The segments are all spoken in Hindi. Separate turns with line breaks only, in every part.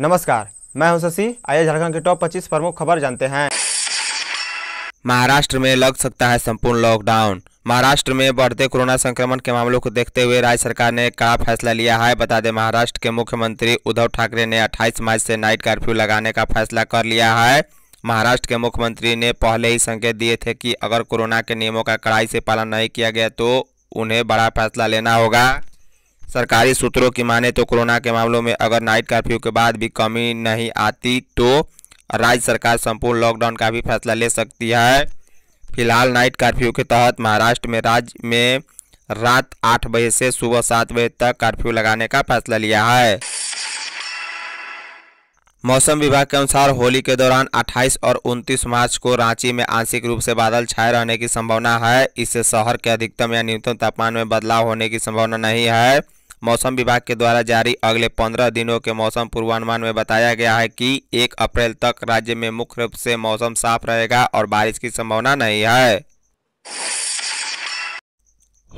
नमस्कार मैं हूं शशि आइए झारखंड के टॉप 25 प्रमुख खबर जानते हैं महाराष्ट्र में लग सकता है संपूर्ण लॉकडाउन महाराष्ट्र में बढ़ते कोरोना संक्रमण के मामलों को देखते हुए राज्य सरकार ने कड़ा फैसला लिया है बता दें महाराष्ट्र के मुख्यमंत्री उद्धव ठाकरे ने 28 मार्च से नाइट कर्फ्यू लगाने का फैसला कर लिया है महाराष्ट्र के मुख्यमंत्री ने पहले ही संकेत दिए थे कि अगर कोरोना के नियमों का कड़ाई से पालन नहीं किया गया तो उन्हें बड़ा फैसला लेना होगा सरकारी सूत्रों की माने तो कोरोना के मामलों में अगर नाइट कर्फ्यू के बाद भी कमी नहीं आती तो राज्य सरकार संपूर्ण लॉकडाउन का भी फैसला ले सकती है फिलहाल नाइट कर्फ्यू के तहत महाराष्ट्र में राज्य में रात आठ बजे से सुबह सात बजे तक कर्फ्यू लगाने का फैसला लिया है मौसम विभाग के अनुसार होली के दौरान 28 और 29 मार्च को रांची में आंशिक रूप से बादल छाए रहने की संभावना है इससे शहर के अधिकतम या न्यूनतम तापमान में बदलाव होने की संभावना नहीं है मौसम विभाग के द्वारा जारी अगले पंद्रह दिनों के मौसम पूर्वानुमान में बताया गया है कि एक अप्रैल तक राज्य में मुख्य रूप से मौसम साफ रहेगा और बारिश की संभावना नहीं है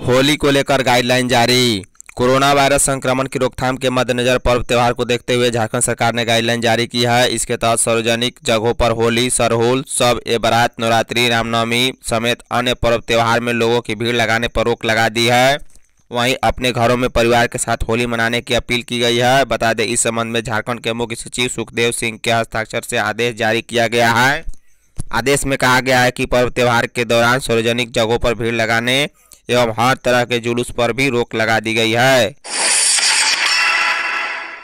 होली को लेकर गाइडलाइन जारी कोरोना वायरस संक्रमण की रोकथाम के मद्देनजर पर्व त्यौहार को देखते हुए झारखंड सरकार ने गाइडलाइन जारी की है इसके तहत सार्वजनिक जगहों पर होली सरहुल सब ए बरात नवरात्रि रामनवमी समेत अन्य पर्व त्यौहार में लोगों की भीड़ लगाने पर रोक लगा दी है वहीं अपने घरों में परिवार के साथ होली मनाने की अपील की गई है बता दें इस संबंध में झारखंड के मुख्य सचिव सुखदेव सिंह के हस्ताक्षर से आदेश जारी किया गया है आदेश में कहा गया है कि पर्व त्यौहार के दौरान सार्वजनिक जगहों पर भीड़ लगाने एवं हर तरह के जुलूस पर भी रोक लगा दी गई है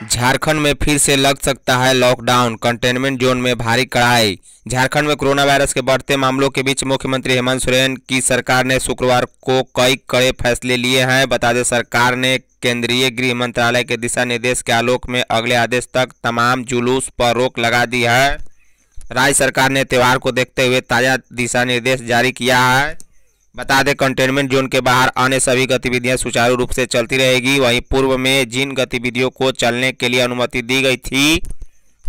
झारखंड में फिर से लग सकता है लॉकडाउन कंटेनमेंट जोन में भारी कड़ाई झारखंड में कोरोना वायरस के बढ़ते मामलों के बीच मुख्यमंत्री हेमंत सोरेन की सरकार ने शुक्रवार को कई कड़े फैसले लिए हैं बता दें सरकार ने केंद्रीय गृह मंत्रालय के दिशा निर्देश के आलोक में अगले आदेश तक तमाम जुलूस पर रोक लगा दी है राज्य सरकार ने त्यौहार को देखते हुए ताज़ा दिशा निर्देश जारी किया है बता दें कंटेनमेंट जोन के बाहर अन्य सभी गतिविधियां सुचारू रूप से चलती रहेगी वहीं पूर्व में जिन गतिविधियों को चलने के लिए अनुमति दी गई थी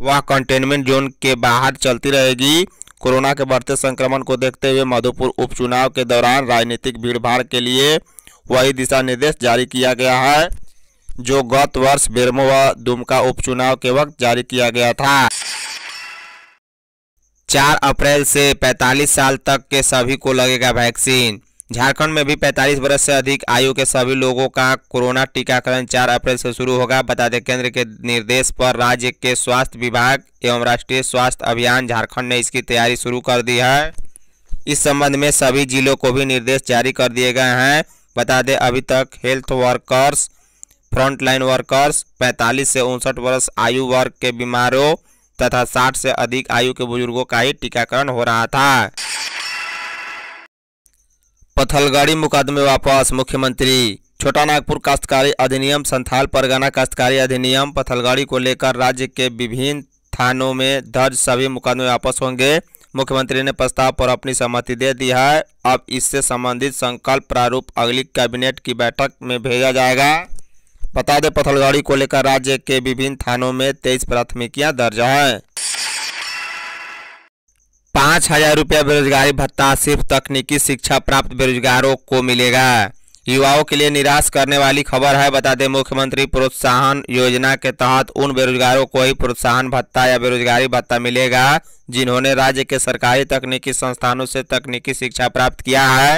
वह कंटेनमेंट जोन के बाहर चलती रहेगी कोरोना के बढ़ते संक्रमण को देखते हुए मधुपुर उपचुनाव के दौरान राजनीतिक भीड़भाड़ के लिए वही दिशा निर्देश जारी किया गया है जो गत वर्ष बेरमो व दुमका उपचुनाव के वक्त जारी किया गया था चार अप्रैल से 45 साल तक के सभी को लगेगा वैक्सीन झारखंड में भी 45 वर्ष से अधिक आयु के सभी लोगों का कोरोना टीकाकरण 4 अप्रैल से शुरू होगा बता दें केंद्र के निर्देश पर राज्य के स्वास्थ्य विभाग एवं राष्ट्रीय स्वास्थ्य अभियान झारखंड ने इसकी तैयारी शुरू कर दी है इस संबंध में सभी जिलों को भी निर्देश जारी कर दिए गए हैं बता दें अभी तक हेल्थ वर्कर्स फ्रंटलाइन वर्कर्स पैंतालीस से उनसठ वर्ष आयु वर्ग के बीमारों तथा 60 से अधिक आयु के बुजुर्गों का ही टीकाकरण हो रहा था पथलगढ़ी मुकदमे वापस मुख्यमंत्री छोटा नागपुर काश्तकारी अधिनियम संथाल परगना काश्तकारी अधिनियम पथलगढ़ी को लेकर राज्य के विभिन्न थानों में दर्ज सभी मुकदमे वापस होंगे मुख्यमंत्री ने प्रस्ताव पर अपनी सहमति दे दी है अब इससे संबंधित संकल्प प्रारूप अगली कैबिनेट की बैठक में भेजा जाएगा बता दें पथलगाड़ी को लेकर राज्य के विभिन्न थानों में तेईस प्राथमिकियां दर्ज हैं पाँच हजार रुपया बेरोजगारी भत्ता सिर्फ तकनीकी शिक्षा प्राप्त बेरोजगारों को मिलेगा युवाओं के लिए निराश करने वाली खबर है बता दें मुख्यमंत्री प्रोत्साहन योजना के तहत उन बेरोजगारों को ही प्रोत्साहन भत्ता या बेरोजगारी भत्ता मिलेगा जिन्होंने राज्य के सरकारी तकनीकी संस्थानों से तकनीकी शिक्षा प्राप्त किया है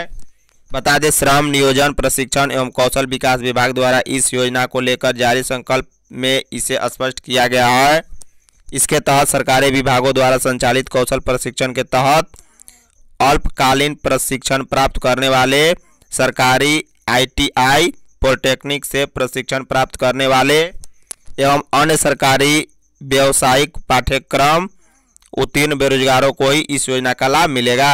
बता दें श्रम नियोजन प्रशिक्षण एवं कौशल विकास विभाग द्वारा इस योजना को लेकर जारी संकल्प में इसे स्पष्ट किया गया है इसके तहत सरकारी विभागों द्वारा संचालित कौशल प्रशिक्षण के तहत अल्पकालीन प्रशिक्षण प्राप्त करने वाले सरकारी आईटीआई पॉलिटेक्निक से प्रशिक्षण प्राप्त करने वाले एवं अन्य सरकारी व्यावसायिक पाठ्यक्रम उत्तीर्ण बेरोजगारों को ही इस योजना का लाभ मिलेगा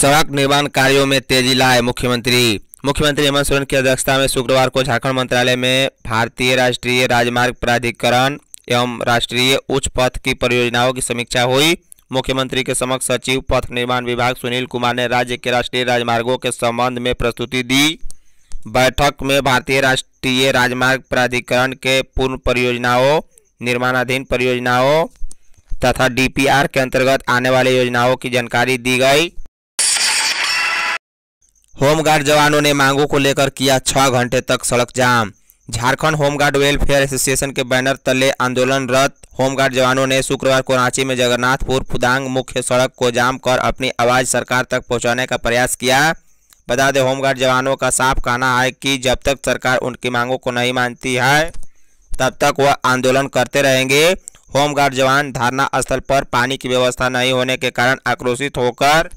सड़क निर्माण कार्यों में तेजी लाए मुख्यमंत्री मुख्यमंत्री हेमंत सोरेन की अध्यक्षता में शुक्रवार को झारखंड मंत्रालय में भारतीय राष्ट्रीय राजमार्ग प्राधिकरण एवं राष्ट्रीय उच्च पथ की परियोजनाओं की समीक्षा हुई मुख्यमंत्री के समक्ष सचिव पथ निर्माण विभाग सुनील कुमार ने राज्य के राष्ट्रीय राजमार्गों के संबंध में प्रस्तुति दी बैठक में भारतीय राष्ट्रीय राजमार्ग प्राधिकरण के पूर्ण परियोजनाओं निर्माणाधीन परियोजनाओं तथा डीपीआर के अंतर्गत आने वाली योजनाओं की जानकारी दी गई होमगार्ड जवानों ने मांगों को लेकर किया छह घंटे तक सड़क जाम झारखंड होमगार्ड वेलफेयर एसोसिएशन के बैनर तले आंदोलनरत होमगार्ड जवानों ने शुक्रवार को रांची में जगन्नाथपुर फुदांग मुख्य सड़क को जाम कर अपनी आवाज़ सरकार तक पहुंचाने का प्रयास किया बता दें होमगार्ड जवानों का साफ कहना है कि जब तक सरकार उनकी मांगों को नहीं मानती है तब तक वह आंदोलन करते रहेंगे होमगार्ड जवान धारणा स्थल पर पानी की व्यवस्था नहीं होने के कारण आक्रोशित होकर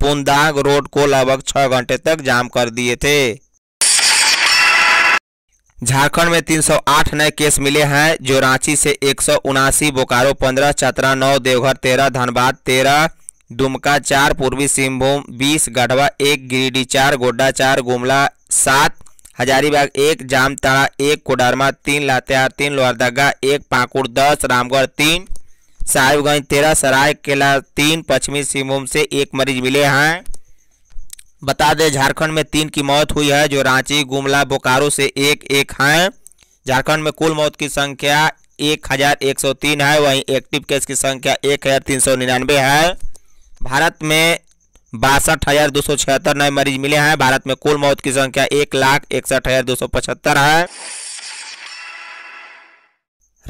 पुनदांग रोड को लगभग छह घंटे तक जाम कर दिए थे झारखंड में 308 नए केस मिले हैं जो रांची से एक बोकारो 15, चतरा 9, देवघर 13, धनबाद 13, दुमका 4, पूर्वी सिंहभूम 20, गढ़वा 1, गिरिडीह 4, गोड्डा 4, गुमला 7, हजारीबाग 1, जामताड़ा 1, कोडरमा 3, लातेहार 3, लोहरदगा 1, पाकुड़ 10, रामगढ़ 3, साहिबगंज तेरह सराय केला तीन पश्चिमी सिंहभूम से एक मरीज मिले हैं बता दें झारखंड में तीन की मौत हुई है जो रांची गुमला बोकारो से एक एक हैं झारखंड में कुल मौत की संख्या एक हजार एक सौ तीन है वहीं एक्टिव केस की संख्या एक हजार तीन सौ निन्यानवे है भारत में बासठ हजार दो सौ छिहत्तर नए मरीज मिले हैं भारत में कुल मौत की संख्या एक लाख इकसठ हजार दो सौ पचहत्तर है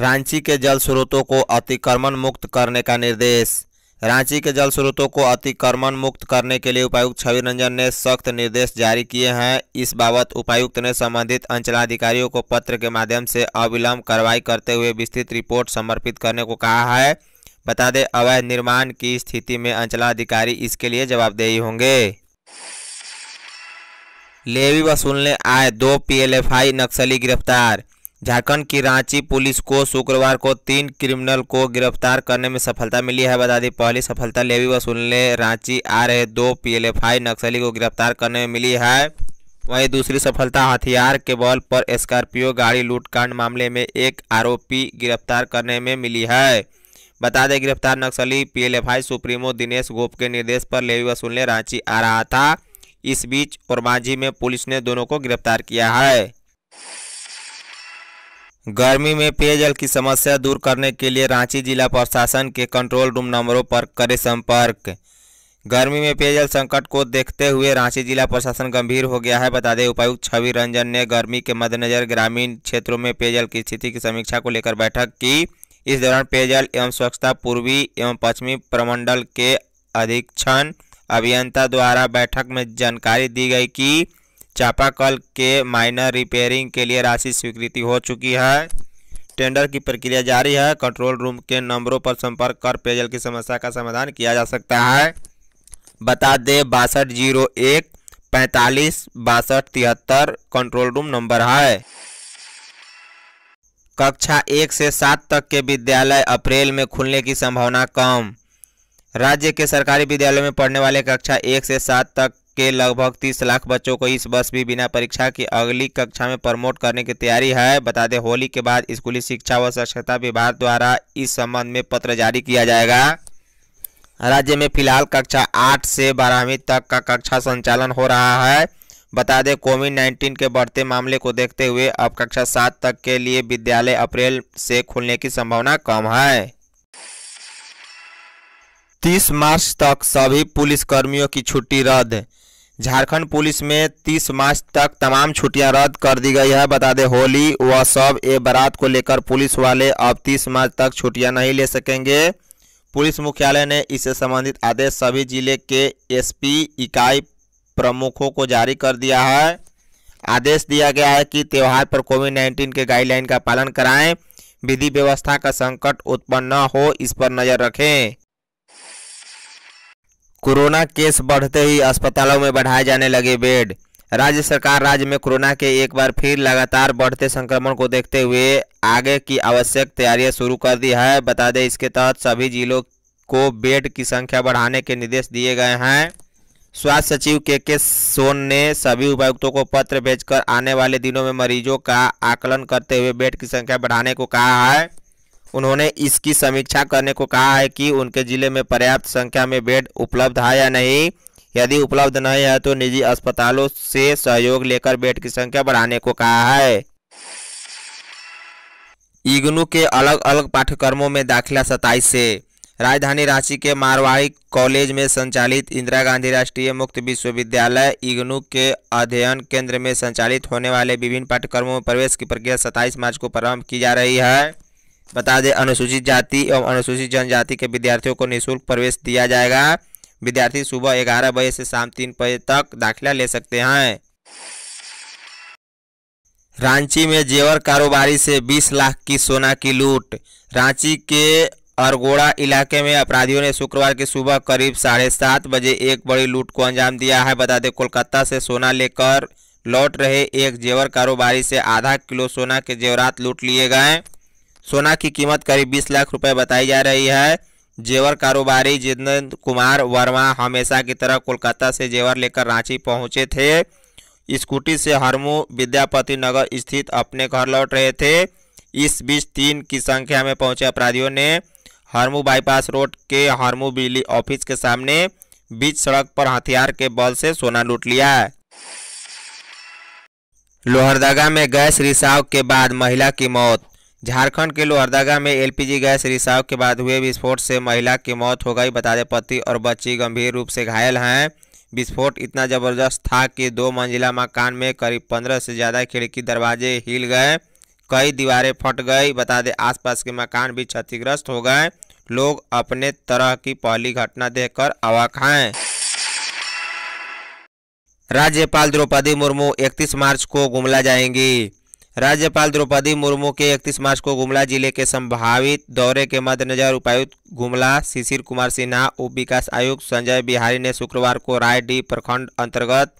रांची के जल स्रोतों को अतिक्रमण मुक्त करने का निर्देश रांची के जल स्रोतों को अतिक्रमण मुक्त करने के लिए उपायुक्त छवि रंजन ने सख्त निर्देश जारी किए हैं इस बाबत उपायुक्त ने संबंधित अंचलाधिकारियों को पत्र के माध्यम से अविलंब कार्रवाई करते हुए विस्तृत रिपोर्ट समर्पित करने को कहा है बता दें अवैध निर्माण की स्थिति में अंचलाधिकारी इसके लिए जवाबदेही होंगे लेवी वसूलने आए दो पीएलएफआई नक्सली गिरफ्तार झारखंड की रांची पुलिस को शुक्रवार को तीन क्रिमिनल को गिरफ्तार करने में सफलता मिली है बता दें पहली सफलता लेवी वसूलने रांची आ रहे दो पीएलएफआई नक्सली को गिरफ्तार करने में मिली है वहीं दूसरी सफलता हथियार के बल पर स्कॉर्पियो गाड़ी लूटकांड मामले में एक आरोपी गिरफ्तार करने में मिली है बता दें गिरफ्तार नक्सली पीएलएफआई सुप्रीमो दिनेश गोप के निर्देश पर लेवी वसूलने रांची आ रहा था इस बीच और मांझी में पुलिस ने दोनों को गिरफ्तार किया है गर्मी में पेयजल की समस्या दूर करने के लिए रांची जिला प्रशासन के कंट्रोल रूम नंबरों पर करे संपर्क गर्मी में पेयजल संकट को देखते हुए रांची जिला प्रशासन गंभीर हो गया है बता दें उपायुक्त छवि रंजन ने गर्मी के मद्देनजर ग्रामीण क्षेत्रों में पेयजल की स्थिति की समीक्षा को लेकर बैठक की इस दौरान पेयजल एवं स्वच्छता पूर्वी एवं पश्चिमी प्रमंडल के अधीक्षण अभियंता द्वारा बैठक में जानकारी दी गई कि चापाकल के माइनर रिपेयरिंग के लिए राशि स्वीकृति हो चुकी है टेंडर की प्रक्रिया जारी है कंट्रोल रूम के नंबरों पर संपर्क कर पेयजल की समस्या का समाधान किया जा सकता है बता दें बासठ जीरो एक पैंतालीस बासठ तिहत्तर कंट्रोल रूम नंबर है कक्षा एक से सात तक के विद्यालय अप्रैल में खुलने की संभावना कम राज्य के सरकारी विद्यालयों में पढ़ने वाले कक्षा एक से सात तक के लगभग 30 लाख बच्चों को इस वर्ष भी बिना परीक्षा की अगली कक्षा में प्रमोट करने की तैयारी है बता दें होली के बाद स्कूली शिक्षा व स्वच्छता विभाग द्वारा इस संबंध में पत्र जारी किया जाएगा राज्य में फिलहाल कक्षा आठ से बारहवीं तक का कक्षा संचालन हो रहा है बता दें कोविड नाइन्टीन के बढ़ते मामले को देखते हुए अब कक्षा सात तक के लिए विद्यालय अप्रैल से खुलने की संभावना कम है 30 मार्च तक सभी पुलिसकर्मियों की छुट्टी रद्द झारखंड पुलिस में 30 मार्च तक तमाम छुट्टियां रद्द कर दी गई है बता दें होली व सब ए बारात को लेकर पुलिस वाले अब 30 मार्च तक छुट्टियां नहीं ले सकेंगे पुलिस मुख्यालय ने इससे संबंधित आदेश सभी जिले के एसपी इकाई प्रमुखों को जारी कर दिया है आदेश दिया गया है कि त्यौहार पर कोविड नाइन्टीन के गाइडलाइन का पालन कराएँ विधि व्यवस्था का संकट उत्पन्न न हो इस पर नज़र रखें कोरोना केस बढ़ते ही अस्पतालों में बढ़ाए जाने लगे बेड राज्य सरकार राज्य में कोरोना के एक बार फिर लगातार बढ़ते संक्रमण को देखते हुए आगे की आवश्यक तैयारियां शुरू कर दी है बता दें इसके तहत सभी जिलों को बेड की संख्या बढ़ाने के निर्देश दिए गए हैं स्वास्थ्य सचिव के के सोन ने सभी उपायुक्तों को पत्र भेजकर आने वाले दिनों में मरीजों का आकलन करते हुए बेड की संख्या बढ़ाने को कहा है उन्होंने इसकी समीक्षा करने को कहा है कि उनके जिले में पर्याप्त संख्या में बेड उपलब्ध है या नहीं यदि उपलब्ध नहीं है तो निजी अस्पतालों से सहयोग लेकर बेड की संख्या बढ़ाने को कहा है इग्नू के अलग अलग पाठ्यक्रमों में दाखिला सताईस से राजधानी रांची के मारवाड़ी कॉलेज में संचालित इंदिरा गांधी राष्ट्रीय मुक्त विश्वविद्यालय इग्नू के अध्ययन केंद्र में संचालित होने वाले विभिन्न पाठ्यक्रमों में प्रवेश की प्रक्रिया 27 मार्च को प्रारंभ की जा रही है बता दें अनुसूचित जाति एवं अनुसूचित जनजाति के विद्यार्थियों को निःशुल्क प्रवेश दिया जाएगा विद्यार्थी सुबह ग्यारह बजे से शाम तीन बजे तक दाखिला ले सकते हैं रांची में जेवर कारोबारी से 20 लाख की सोना की लूट रांची के अरगोड़ा इलाके में अपराधियों ने शुक्रवार की सुबह करीब साढ़े सात बजे एक बड़ी लूट को अंजाम दिया है बता दें कोलकाता से सोना लेकर लौट रहे एक जेवर कारोबारी से आधा किलो सोना के जेवरात लूट लिए गए सोना की कीमत करीब बीस लाख रुपए बताई जा रही है जेवर कारोबारी जितेंद्र कुमार वर्मा हमेशा की तरह कोलकाता से जेवर लेकर रांची पहुंचे थे स्कूटी से हरमू विद्यापति नगर स्थित अपने घर लौट रहे थे इस बीच तीन की संख्या में पहुंचे अपराधियों ने हरमू बाईपास रोड के हरमू बिजली ऑफिस के सामने बीच सड़क पर हथियार के बल से सोना लूट लिया लोहरदगा में गैस रिसाव के बाद महिला की मौत झारखंड के लोहरदगा में एलपीजी गैस रिसाव के बाद हुए विस्फोट से महिला की मौत हो गई बता दें पति और बच्ची गंभीर रूप से घायल हैं विस्फोट इतना ज़बरदस्त था कि दो मंजिला मकान में करीब पंद्रह से ज़्यादा खिड़की दरवाजे हिल गए कई दीवारें फट गई बता दें आसपास के मकान भी क्षतिग्रस्त हो गए लोग अपने तरह की पहली घटना देखकर अवाक हैं राज्यपाल द्रौपदी मुर्मू 31 मार्च को गुमला जाएंगी राज्यपाल द्रौपदी मुर्मू के इकतीस मार्च को गुमला जिले के संभावित दौरे के मद्देनजर उपायुक्त गुमला शिशिर कुमार सिन्हा उप विकास आयुक्त संजय बिहारी ने शुक्रवार को राय डी प्रखंड अंतर्गत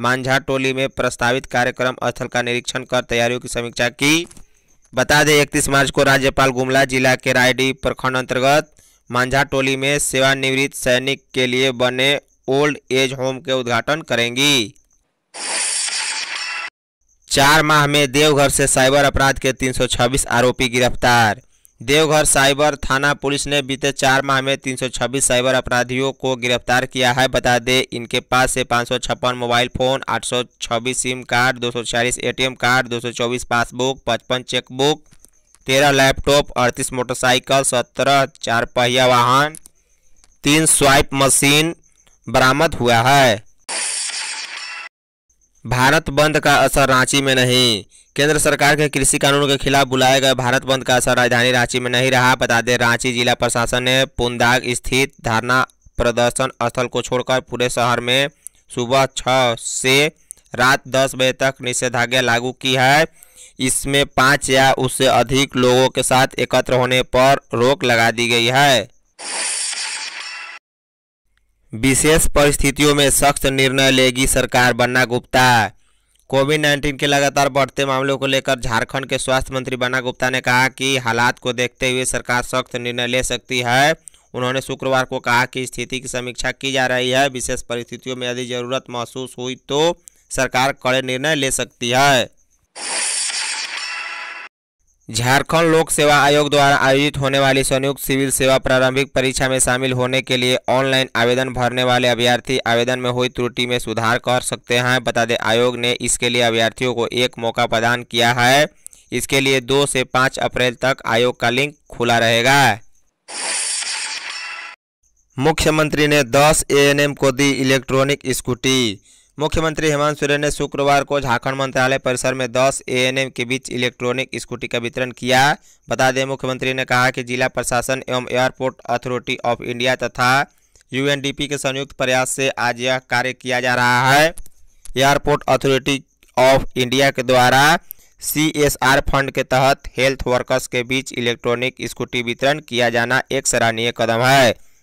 मांझा टोली में प्रस्तावित कार्यक्रम स्थल का निरीक्षण कर तैयारियों की समीक्षा की बता दें इकतीस मार्च को राज्यपाल गुमला जिला के रायडी प्रखंड अंतर्गत मांझा टोली में सेवानिवृत्त सैनिक के लिए बने ओल्ड एज होम के उद्घाटन करेंगी चार माह में देवघर से साइबर अपराध के 326 आरोपी गिरफ्तार देवघर साइबर थाना पुलिस ने बीते चार माह में 326 साइबर अपराधियों को गिरफ्तार किया है बता दें इनके पास से पाँच मोबाइल फ़ोन 826 सिम कार्ड दो ATM card 224 passbook 55 chequebook 13 laptop 38 motorcycle 17 चार पहिया वाहन तीन स्वाइप मशीन बरामद हुआ है भारत बंद का असर रांची में नहीं केंद्र सरकार के कृषि कानून के खिलाफ बुलाए गए भारत बंद का असर राजधानी रांची में नहीं रहा बता दें रांची जिला प्रशासन ने पुंदाग स्थित धरना प्रदर्शन स्थल को छोड़कर पूरे शहर में सुबह छः से रात दस बजे तक निषेधाज्ञा लागू की है इसमें पाँच या उससे अधिक लोगों के साथ एकत्र होने पर रोक लगा दी गई है विशेष परिस्थितियों में सख्त निर्णय लेगी सरकार बन्ना गुप्ता कोविड नाइन्टीन के लगातार बढ़ते मामलों को लेकर झारखंड के स्वास्थ्य मंत्री बन्ना गुप्ता ने कहा कि हालात को देखते हुए सरकार सख्त निर्णय ले सकती है उन्होंने शुक्रवार को कहा कि स्थिति की समीक्षा की जा रही है विशेष परिस्थितियों में यदि ज़रूरत महसूस हुई तो सरकार कड़े निर्णय ले सकती है झारखंड लोक सेवा आयोग द्वारा आयोजित होने वाली संयुक्त सिविल सेवा प्रारंभिक परीक्षा में शामिल होने के लिए ऑनलाइन आवेदन भरने वाले अभ्यर्थी आवेदन में हुई त्रुटि में सुधार कर सकते हैं बता दें आयोग ने इसके लिए अभ्यर्थियों को एक मौका प्रदान किया है इसके लिए दो से पाँच अप्रैल तक आयोग का लिंक खुला रहेगा मुख्यमंत्री ने दस एएनएम को दी इलेक्ट्रॉनिक स्कूटी मुख्यमंत्री हेमंत सोरेन ने शुक्रवार को झारखंड मंत्रालय परिसर में 10 एएनएम के बीच इलेक्ट्रॉनिक स्कूटी का वितरण किया बता दें मुख्यमंत्री ने कहा कि जिला प्रशासन एवं एयरपोर्ट अथॉरिटी ऑफ इंडिया तथा यूएनडीपी के संयुक्त प्रयास से आज यह कार्य किया जा रहा है एयरपोर्ट अथॉरिटी ऑफ इंडिया के द्वारा सी फंड के तहत हेल्थ वर्कर्स के बीच इलेक्ट्रॉनिक स्कूटी वितरण किया जाना एक सराहनीय कदम है